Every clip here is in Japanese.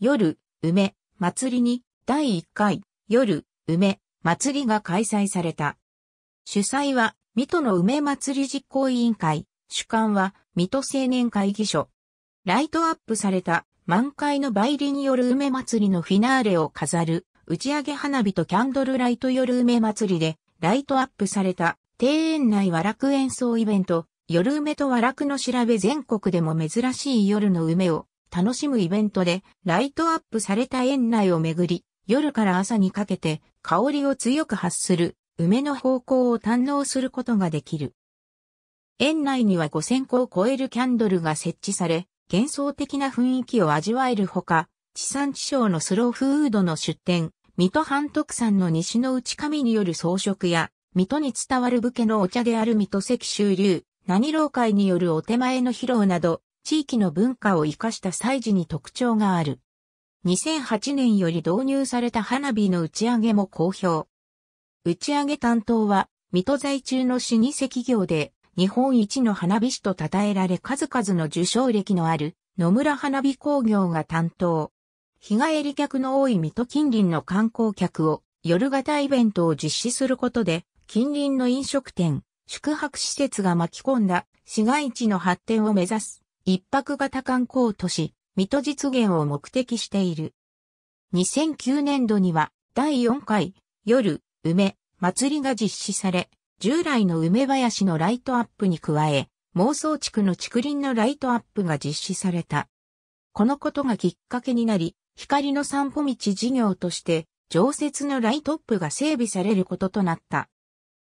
夜、梅、祭りに、第1回、夜、梅、祭りが開催された。主催は、水戸の梅祭り実行委員会、主幹は、水戸青年会議所。ライトアップされた、満開の梅林による梅祭りのフィナーレを飾る、打ち上げ花火とキャンドルライト夜梅祭りで、ライトアップされた、庭園内和楽演奏イベント、夜梅と和楽の調べ全国でも珍しい夜の梅を楽しむイベントで、ライトアップされた園内をめぐり、夜から朝にかけて香りを強く発する梅の方向を堪能することができる。園内には5000個を超えるキャンドルが設置され、幻想的な雰囲気を味わえるほか、地産地消のスローフードの出店、水戸半徳山の西の内神による装飾や、水戸に伝わる武家のお茶である水戸石州流、何老会によるお手前の披露など、地域の文化を生かした祭事に特徴がある。2008年より導入された花火の打ち上げも好評。打ち上げ担当は、水戸在中の老舗企業で、日本一の花火師と称えられ数々の受賞歴のある野村花火工業が担当。日帰り客の多い水戸近隣の観光客を夜型イベントを実施することで近隣の飲食店、宿泊施設が巻き込んだ市街地の発展を目指す一泊型観光都市、水戸実現を目的している。2009年度には第4回夜梅祭りが実施され、従来の梅林のライトアップに加え、妄想地区の竹林のライトアップが実施された。このことがきっかけになり、光の散歩道事業として、常設のライトアップが整備されることとなった。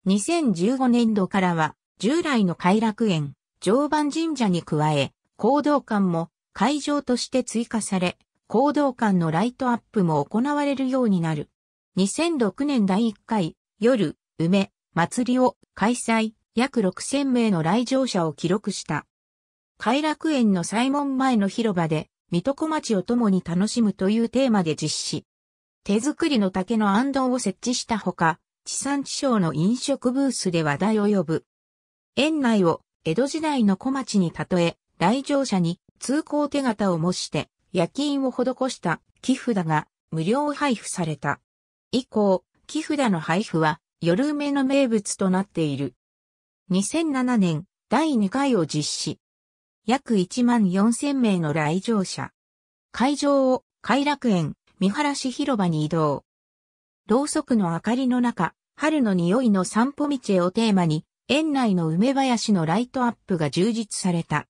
2015年度からは、従来の快楽園、常磐神社に加え、行動館も会場として追加され、行動館のライトアップも行われるようになる。2006年第1回夜梅祭りを開催、約6000名の来場者を記録した。偕楽園の西門前の広場で、水戸小町を共に楽しむというテーマで実施。手作りの竹の安藤を設置したほか、地産地消の飲食ブースで話題を呼ぶ。園内を江戸時代の小町に例え、来場者に通行手形を模して夜勤を施した木札が無料配布された。以降、木札の配布は夜梅の名物となっている。2007年第2回を実施。約1万4000名の来場者。会場を快楽園見晴し広場に移動。ろうそくの明かりの中、春の匂いの散歩道へをテーマに、園内の梅林のライトアップが充実された。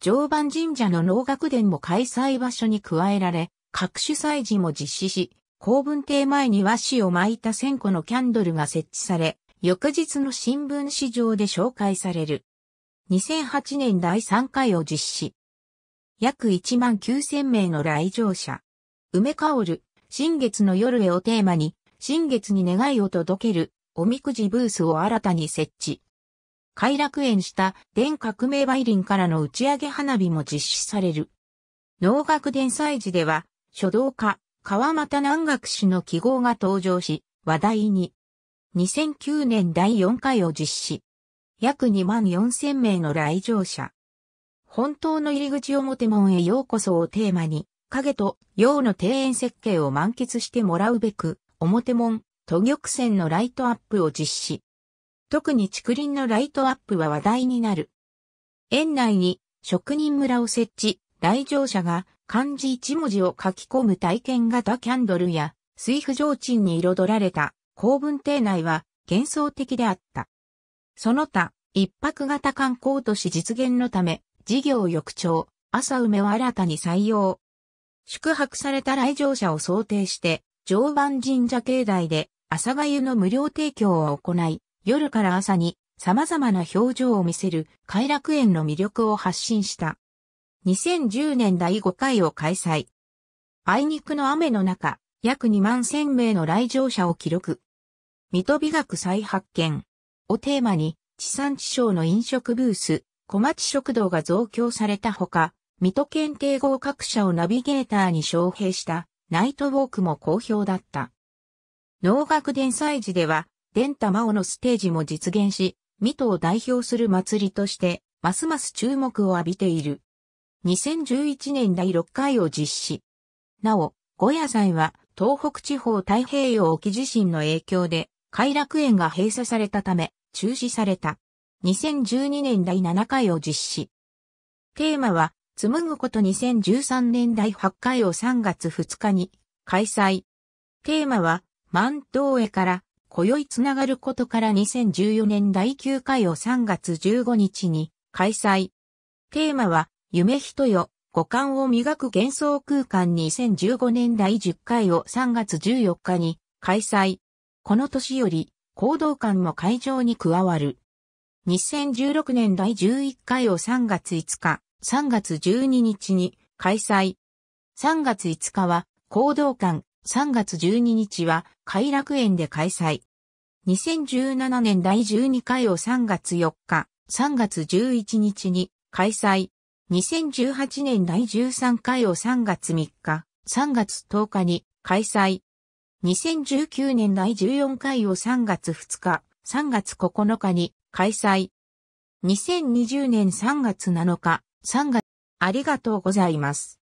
常磐神社の能楽殿も開催場所に加えられ、各種祭事も実施し、公文亭前に和紙を巻いた千個のキャンドルが設置され、翌日の新聞市場で紹介される。2008年第3回を実施。約1万9000名の来場者。梅香る、新月の夜へをテーマに、新月に願いを届ける、おみくじブースを新たに設置。快楽園した電革命梅林からの打ち上げ花火も実施される。農学伝祭時では、書道家、川又南学氏の記号が登場し、話題に。2009年第4回を実施。約2万4千名の来場者。本当の入り口表門へようこそをテーマに、影と陽の庭園設計を満喫してもらうべく、表門、都玉線のライトアップを実施。特に竹林のライトアップは話題になる。園内に職人村を設置、来場者が漢字一文字を書き込む体験型キャンドルや水浮上鎮に彩られた公文邸内は幻想的であった。その他、一泊型観光都市実現のため、事業翌朝、朝梅を新たに採用。宿泊された来場者を想定して、常磐神社境内で朝粥の無料提供を行い、夜から朝に様々な表情を見せる快楽園の魅力を発信した。2010年第5回を開催。あいにくの雨の中、約2万1000名の来場者を記録。水戸美学再発見をテーマに、地産地消の飲食ブース、小町食堂が増強されたほか、水戸県定合各社をナビゲーターに招聘したナイトウォークも好評だった。能楽伝祭時では伝太真央のステージも実現し、水戸を代表する祭りとして、ますます注目を浴びている。2011年第6回を実施。なお、五夜祭は東北地方太平洋沖地震の影響で、快楽園が閉鎖されたため、中止された。2012年第7回を実施。テーマは、紡ぐこと2013年第8回を3月2日に開催。テーマは、万東へから今宵つながることから2014年第9回を3月15日に開催。テーマは、夢人よ、五感を磨く幻想空間2015年第10回を3月14日に開催。この年より、行動館も会場に加わる。2016年第11回を3月5日、3月12日に開催。3月5日は、行動館、3月12日は快楽園で開催。2017年第12回を3月4日、3月11日に開催。2018年第13回を3月3日、3月10日に開催。2019年第14回を3月2日、3月9日に開催。2020年3月7日、3月、ありがとうございます。